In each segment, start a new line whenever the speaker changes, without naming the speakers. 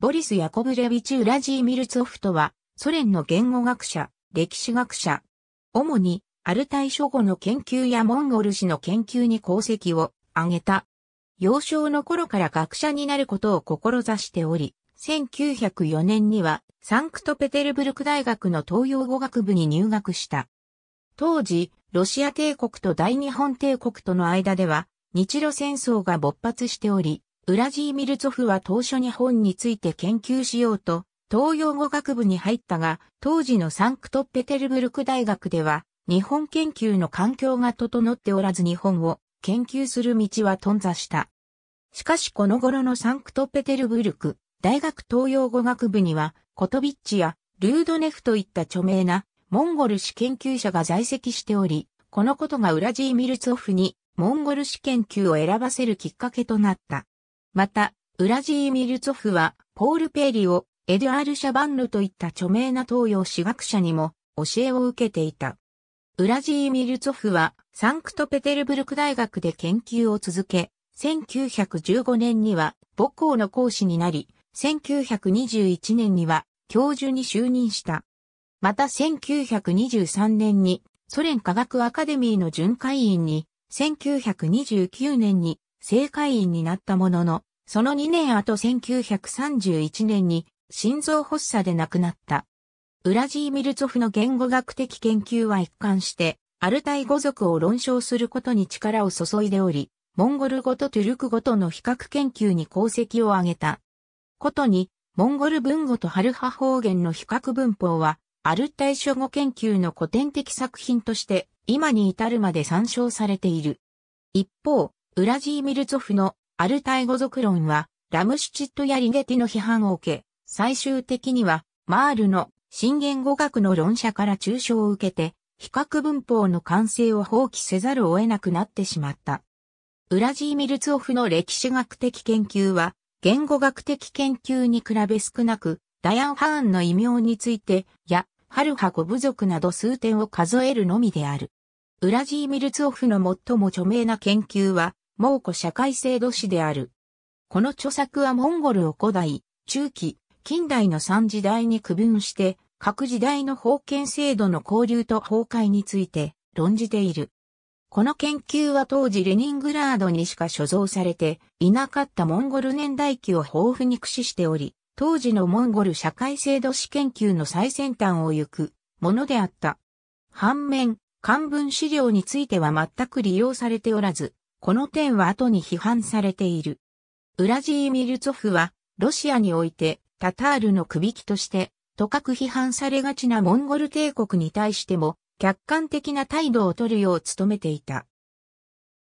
ボリス・ヤコブレビチューラジー・ミルツォフとは、ソ連の言語学者、歴史学者。主に、アルタイ諸語の研究やモンゴル史の研究に功績を挙げた。幼少の頃から学者になることを志しており、1904年には、サンクトペテルブルク大学の東洋語学部に入学した。当時、ロシア帝国と大日本帝国との間では、日露戦争が勃発しており、ウラジーミルツォフは当初日本について研究しようと、東洋語学部に入ったが、当時のサンクトペテルブルク大学では、日本研究の環境が整っておらず日本を研究する道は頓挫した。しかしこの頃のサンクトペテルブルク大学東洋語学部には、コトビッチやルードネフといった著名なモンゴル史研究者が在籍しており、このことがウラジーミルツォフにモンゴル史研究を選ばせるきっかけとなった。また、ウラジーミルツォフは、ポール・ペーリを、エドアール・シャバンヌといった著名な東洋史学者にも、教えを受けていた。ウラジーミルツォフは、サンクトペテルブルク大学で研究を続け、1915年には母校の講師になり、1921年には教授に就任した。また1923年にソ連科学アカデミーの巡回員に、1929年に正会員になったものの、その2年後1931年に心臓発作で亡くなった。ウラジーミルツォフの言語学的研究は一貫して、アルタイ語族を論証することに力を注いでおり、モンゴル語とトゥルク語との比較研究に功績を挙げた。ことに、モンゴル文語とハルハ方言の比較文法は、アルタイ諸語研究の古典的作品として、今に至るまで参照されている。一方、ウラジーミルツォフのアルタイ語族論は、ラムシュチットやリゲティの批判を受け、最終的には、マールの新言語学の論者から中傷を受けて、比較文法の完成を放棄せざるを得なくなってしまった。ウラジーミルツオフの歴史学的研究は、言語学的研究に比べ少なく、ダヤン・ハーンの異名について、や、ハルハ語部族など数点を数えるのみである。ウラジーミルツオフの最も著名な研究は、蒙古社会制度史である。この著作はモンゴルを古代、中期、近代の三時代に区分して、各時代の封建制度の交流と崩壊について論じている。この研究は当時レニングラードにしか所蔵されていなかったモンゴル年代記を豊富に駆使しており、当時のモンゴル社会制度史研究の最先端を行くものであった。反面、漢文資料については全く利用されておらず、この点は後に批判されている。ウラジーミルツォフは、ロシアにおいて、タタールの首輝として、とかく批判されがちなモンゴル帝国に対しても、客観的な態度を取るよう努めていた。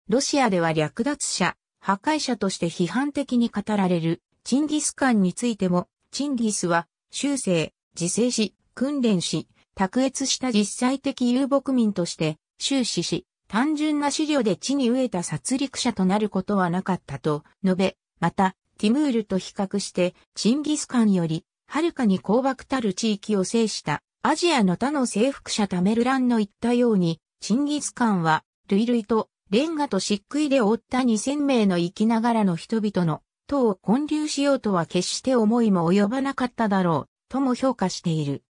ロシアでは略奪者、破壊者として批判的に語られる、チンギスカンについても、チンギスは、修正、自制し、訓練し、卓越した実際的遊牧民として、終始し、単純な資料で地に飢えた殺戮者となることはなかったと述べ、また、ティムールと比較して、チンギスカンより、はるかに高爆たる地域を制した、アジアの他の征服者タメルランの言ったように、チンギスカンは、類イと、レンガと漆喰で覆った2000名の生きながらの人々の、党を混流しようとは決して思いも及ばなかっただろう、とも評価している。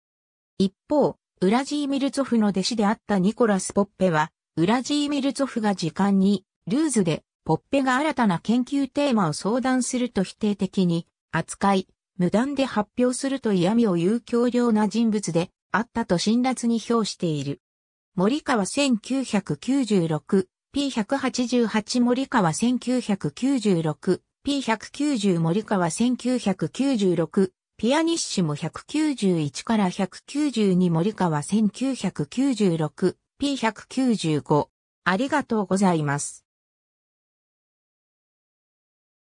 一方、ウラジーミルツォフの弟子であったニコラス・ポッペは、ウラジーミルツォフが時間に、ルーズで、ポッペが新たな研究テーマを相談すると否定的に、扱い、無断で発表すると嫌味を言う強量な人物で、あったと辛辣に評している。森川 1996P188 森川 1996P190 森川1996ピアニッシモ191から192森川1996 P195。ありがとうございます。